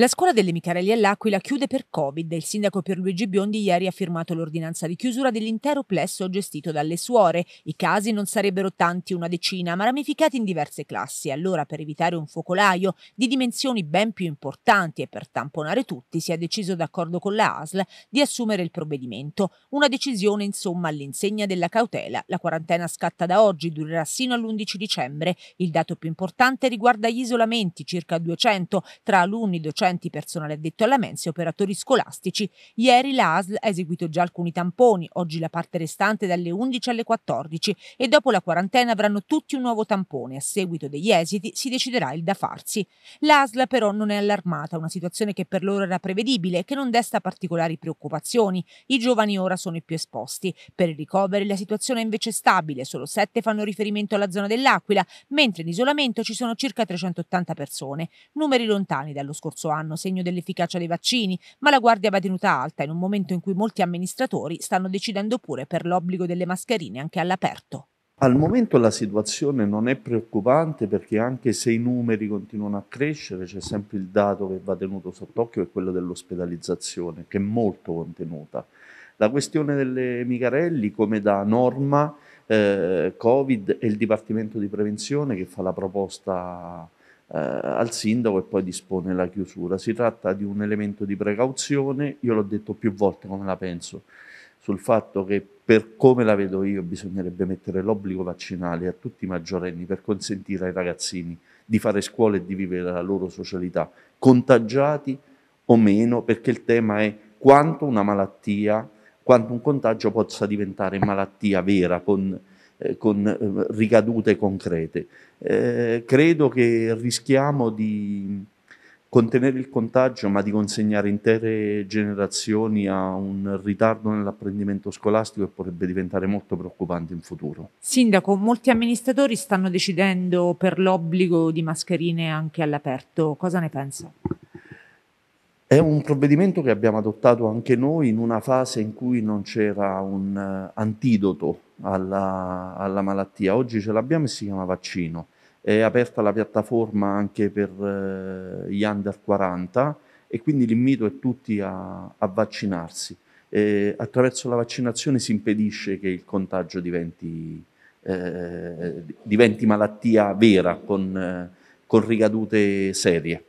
La scuola delle Micarelli all'Aquila chiude per Covid il sindaco Pierluigi Biondi ieri ha firmato l'ordinanza di chiusura dell'intero plesso gestito dalle suore. I casi non sarebbero tanti, una decina, ma ramificati in diverse classi. Allora, per evitare un focolaio di dimensioni ben più importanti e per tamponare tutti, si è deciso d'accordo con la ASL di assumere il provvedimento. Una decisione, insomma, all'insegna della cautela. La quarantena scatta da oggi, durerà sino all'11 dicembre. Il dato più importante riguarda gli isolamenti, circa 200, tra alunni, docenti docenti, personale addetto alla mensa e operatori scolastici. Ieri la ASL ha eseguito già alcuni tamponi, oggi la parte restante dalle 11 alle 14 e dopo la quarantena avranno tutti un nuovo tampone. A seguito degli esiti si deciderà il da farsi. L'ASL però non è allarmata, una situazione che per loro era prevedibile e che non desta particolari preoccupazioni. I giovani ora sono i più esposti. Per il ricovero la situazione è invece stabile, solo 7 fanno riferimento alla zona dell'Aquila, mentre in isolamento ci sono circa 380 persone, numeri lontani dallo scorso anno anno, segno dell'efficacia dei vaccini, ma la guardia va tenuta alta in un momento in cui molti amministratori stanno decidendo pure per l'obbligo delle mascherine anche all'aperto. Al momento la situazione non è preoccupante perché anche se i numeri continuano a crescere c'è sempre il dato che va tenuto sott'occhio che è quello dell'ospedalizzazione che è molto contenuta. La questione delle micarelli come da norma eh, Covid e il Dipartimento di Prevenzione che fa la proposta eh, al sindaco e poi dispone la chiusura. Si tratta di un elemento di precauzione, io l'ho detto più volte come la penso, sul fatto che per come la vedo io bisognerebbe mettere l'obbligo vaccinale a tutti i maggiorenni per consentire ai ragazzini di fare scuola e di vivere la loro socialità, contagiati o meno, perché il tema è quanto una malattia, quanto un contagio possa diventare malattia vera con eh, con eh, ricadute concrete. Eh, credo che rischiamo di contenere il contagio ma di consegnare intere generazioni a un ritardo nell'apprendimento scolastico che potrebbe diventare molto preoccupante in futuro. Sindaco, molti amministratori stanno decidendo per l'obbligo di mascherine anche all'aperto, cosa ne pensa? È un provvedimento che abbiamo adottato anche noi in una fase in cui non c'era un eh, antidoto alla, alla, malattia. Oggi ce l'abbiamo e si chiama vaccino. È aperta la piattaforma anche per eh, gli under 40 e quindi l'invito è tutti a, a vaccinarsi. E attraverso la vaccinazione si impedisce che il contagio diventi, eh, diventi malattia vera con, eh, con ricadute serie.